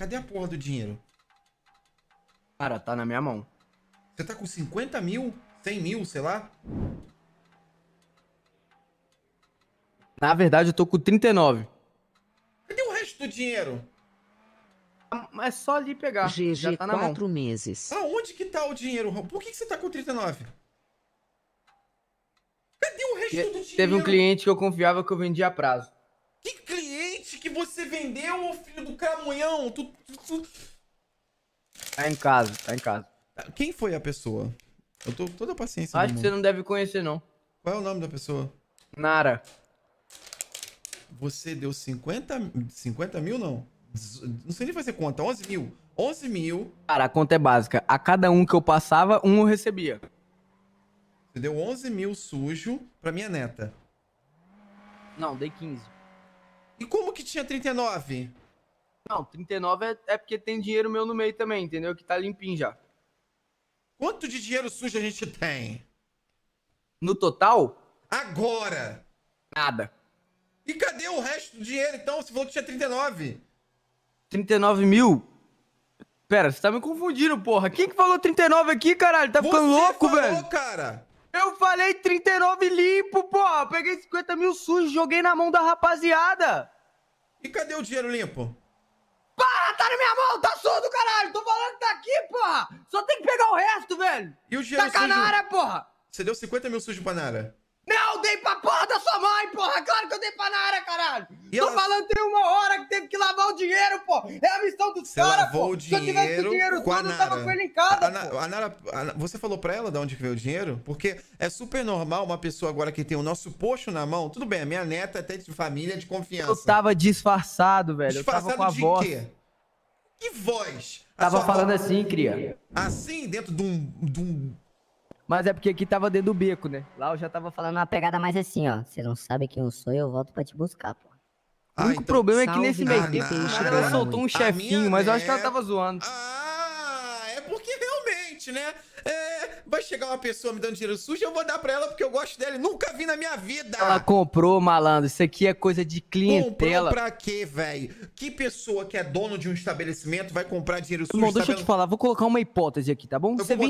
Cadê a porra do dinheiro? Cara, tá na minha mão. Você tá com 50 mil? 100 mil, sei lá? Na verdade, eu tô com 39. Cadê o resto do dinheiro? Mas ah, é só ali pegar. GG, já tá na quatro mão. meses. Aonde que tá o dinheiro? Por que, que você tá com 39? Cadê o resto do dinheiro? Teve um cliente que eu confiava que eu vendia a prazo. Que cliente que você vendeu, do camunhão. Tu, tu, tu... Tá em casa, tá em casa. Quem foi a pessoa? Eu tô toda a paciência. Acho que você não deve conhecer, não. Qual é o nome da pessoa? Nara. Você deu 50, 50 mil, não? Não sei nem fazer conta. 11 mil. 11 mil. Cara, a conta é básica. A cada um que eu passava, um eu recebia. Você deu 11 mil sujo pra minha neta. Não, dei 15. E como que tinha 39? Não, 39 é, é porque tem dinheiro meu no meio também, entendeu? Que tá limpinho já. Quanto de dinheiro sujo a gente tem? No total? Agora! Nada. E cadê o resto do dinheiro, então? Você falou que tinha 39. 39 mil? Pera, você tá me confundindo, porra. Quem que falou 39 aqui, caralho? Tá ficando você louco, falou, velho? cara! Eu falei 39 limpo, porra! Peguei 50 mil sujos, joguei na mão da rapaziada! E cadê o dinheiro limpo? Para, tá na minha mão, tá surdo, caralho! Tô falando que tá aqui, porra! Só tem que pegar o resto, velho! E o dinheiro Tá na área, porra! Você deu 50 mil sujo pra Nara? Não, dei pra porra da sua mãe, porra! Claro que eu dei pra Nara, caralho! E Tô ela... falando tem uma hora que lavar o dinheiro, pô. É a missão dos caras, pô. Se eu tivesse o dinheiro todo, eu tava com ele em casa, a, pô. A Nara, a você falou pra ela de onde veio o dinheiro? Porque é super normal uma pessoa agora que tem o nosso poxo na mão. Tudo bem, a minha neta é até de família, de confiança. Eu tava disfarçado, velho. Disfarçado eu tava com a de voz. quê? Que voz? tava falando voz... assim, cria. Assim, dentro de um... De um... Mas é porque aqui tava dentro do beco, né? Lá eu já tava falando uma pegada mais assim, ó. Você não sabe quem eu sou e eu volto pra te buscar, pô. Ah, o único então, problema é que nesse meio tempo ela soltou um chefinho, mas eu acho que ela é- tava zoando. Ah, é porque realmente, né? É, vai chegar uma pessoa me dando dinheiro sujo, eu vou dar pra ela porque eu gosto dela e nunca vi na minha vida. Ela comprou, malandro. Isso aqui é coisa de clientela. Comprou pra quê, velho? Que pessoa que é dono de um estabelecimento vai comprar dinheiro sujo? Irmão, deixa eu te falar. Vou colocar uma hipótese aqui, tá bom? Eu você vem